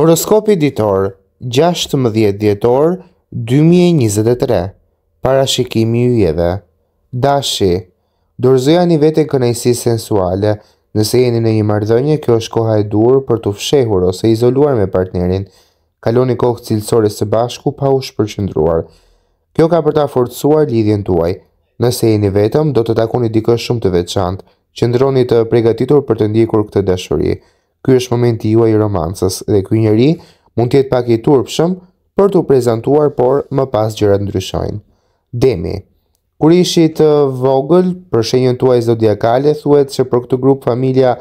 Horoskopi ditor 16 dhjetor 2023 Parashikimi i yjeve Dashi Dorëzojani veten kënaqësi sensuale nëse jeni në një marrëdhënie kjo është koha e duhur për të fshehur ose izoluar me partnerin kaloni kohë cilësore së bashku pa u shpërqendruar Kjo ka për ta forcuar lidhjen tuaj nëse jeni vetëm do të takoni dikë shumë të veçantë qëndroni të përgatitur për të ndjekur këtë dashuri Ky është momenti juaj i romancës dhe ky njeri mund të jetë pak i turpshëm për t'u prezantuar, por më pas gjërat ndryshojnë. Demi. Kur ishi të vogël, për shenjën tuaj zodiakale thuhet se për këtë grup familja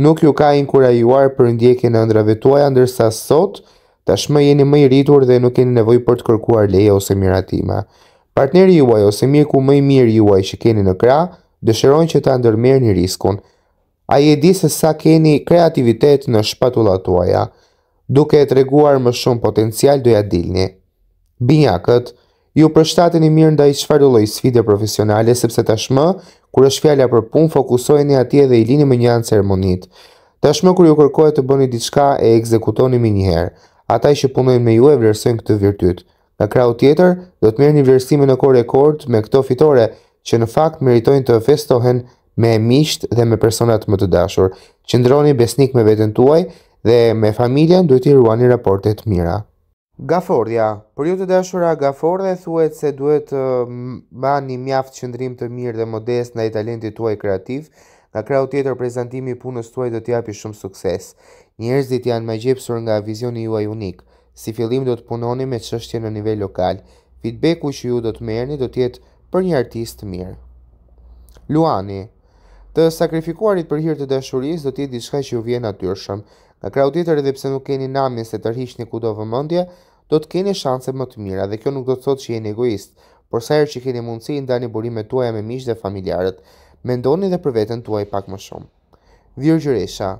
nuk ju ka inkurajuar për ndjekjen e ëndrave tuaja, ndërsa sot tashmë jeni më i rritur dhe nuk keni nevojë për të kërkuar leje ose miratime. Partneri juaj ose miku më i mirë juaj që keni në krah dëshirojnë që ta ndërmerrni riskun a i e di se sa keni kreativitet në shpatula tuaja, duke e treguar më shumë potencial doja dilni. Binjakët, ju përshtatën i mirë nda i shfarulloj sfide profesionale, sepse tashmë, kur është fjalla për pun, fokusojnë atje dhe i lini më anë ceremonit. Tashmë, kur ju kërkojë të bëni diçka e ekzekutoni më njëherë, ata i që punojnë me ju e vlerësojnë këtë virtyt. Në krau tjetër, do të mërë një vlerësime në kore rekord me këto fitore, që në fakt meritojnë të festohen me miqt dhe me personat më të dashur. Qëndroni besnik me veten tuaj dhe me familjen duhet i ruani raportet të mira. Gafordja Për ju të dashura gafordhe thuhet se duhet të uh, bani mjaft qëndrim të mirë dhe modest ndaj talentit tuaj kreativ. Nga krau tjetër prezantimi i punës tuaj do t'japi shumë sukses. Njerëzit janë më gjepsur nga vizioni juaj unik. Si fillim do të punoni me çështje në nivel lokal. Feedbacku që ju do të merrni do të jetë për një artist të mirë. Luani, të sakrifikuarit për hir të dashurisë do të jetë diçka që ju vjen natyrshëm. Nga krau tjetër edhe pse nuk keni namin se të rrihni kudo vëmendje, do të keni shanse më të mira dhe kjo nuk do të thotë që jeni egoist, por sa herë që keni mundësi ndani burimet tuaja me miqtë dhe familjarët, mendoni edhe për veten tuaj pak më shumë. Virgjëresha.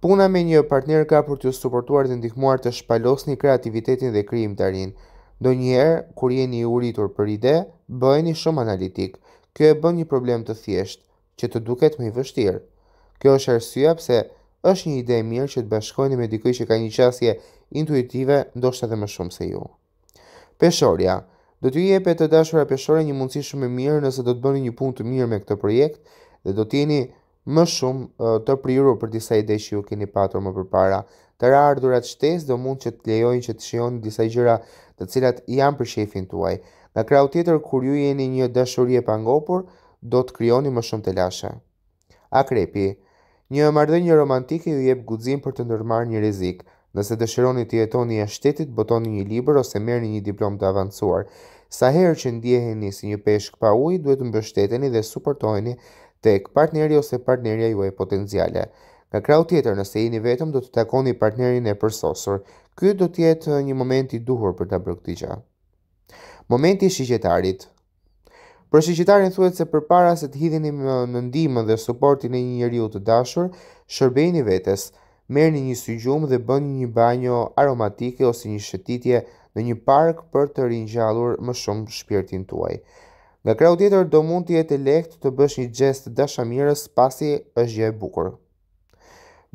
Puna me një partner ka për të suportuar dhe ndihmuar të shpalosni kreativitetin dhe krijimtarinë. Do njëherë, kur jeni i uritur për ide, bëheni shumë analitik. Kjo e bën një problem të thjeshtë që të duket më i vështirë. Kjo është arsyeja pse është një ide e mirë që të bashkoheni me dikë që ka një qasje intuitive ndoshta edhe më shumë se ju. Peshorja, do t'ju jepet të dashura peshore një mundësi shumë e mirë nëse do të bëni një punë të mirë me këtë projekt dhe do të jeni më shumë të prirur për disa ide që ju keni patur më përpara. Të ardhurat shtesë do mund që të lejojnë që të shijoni disa gjëra të cilat janë për shefin tuaj. Në krahu tjetër kur ju jeni një dashuri e pangopur, do të kryoni më shumë të lashe. Akrepi, një një romantike ju jep gudzim për të ndërmar një rezik nëse dëshironi të jetoni e shtetit, botoni një liber ose merë një diplom të avancuar. Sa herë që ndjeheni si një peshk pa uj, duhet të mbështeteni dhe suportojni tek partneri ose partnerja juaj potenciale. Nga krau tjetër, nëse jeni vetëm, do të takoni partnerin e përsosur. Ky do të jetë një moment i duhur për ta bërë gjë. Momenti i shigjetarit. Për shqiptarin thuhet se përpara se të hidheni në ndihmën dhe suportin e një njeriu të dashur, shërbeni vetes, merrni një sy gjumë dhe bëni një banjo aromatike ose një shëtitje në një park për të ringjallur më shumë shpirtin tuaj. Nga krau tjetër do mund të jetë lehtë të bësh një gest dashamirës pasi është gjë e bukur.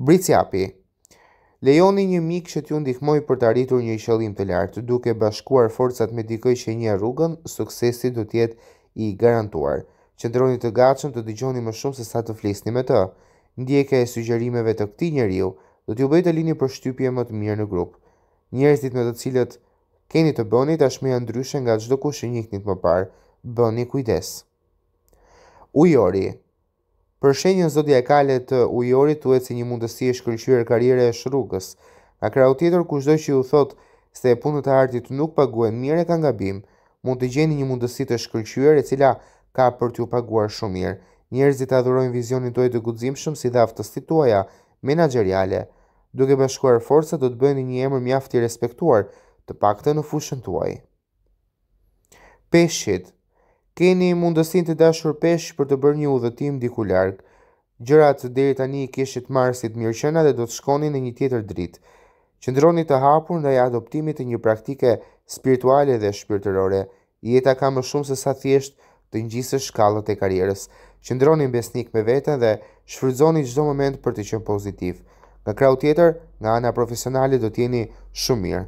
Brici api. Lejoni një mik që t'ju ndihmoj për të arritur një qëllim të lartë, duke bashkuar forcat me dikë që një rrugën, suksesi do të jetë i garantuar. Qëndroni të gatshëm të dëgjoni më shumë se sa të flisni me të. Ndjeka e sugjerimeve të këtij njeriu do t'ju bëjë të lini për shtypje më të mirë në grup. Njerëzit me të cilët keni të bëni tashmë janë ndryshe nga çdo kush që njihnit më parë. Bëni kujdes. Ujori. Për shenjën zodiakale të ujorit thuhet se një mundësi është kërcyer karriere e shrugës. Nga krau tjetër, kushdo që ju thot se punët e artit nuk paguhen mirë ka gabim, mund të gjeni një mundësi të shkëlqyer e cila ka për t'ju paguar shumë mirë. Njerëzit adhurojnë vizionin tuaj të guximshëm si dhe aftësitë tuaja menaxheriale. Duke bashkuar forcat do të bëni një emër mjaft i respektuar, të paktën në fushën tuaj. Peshqit Keni mundësinë të dashur peshq për të bërë një udhëtim diku larg. Gjërat të deri tani i kishit marrë si të dhe do të shkonin në një tjetër dritë. Qëndroni të hapur ndaj adoptimit të një praktike spirituale dhe shpirtërore, jeta ka më shumë se sa thjesht të ngjisë shkallët e karrierës. Qëndroni besnik me veten dhe shfrytëzoni çdo moment për të qenë pozitiv. Nga krau tjetër, nga ana profesionale do të jeni shumë mirë.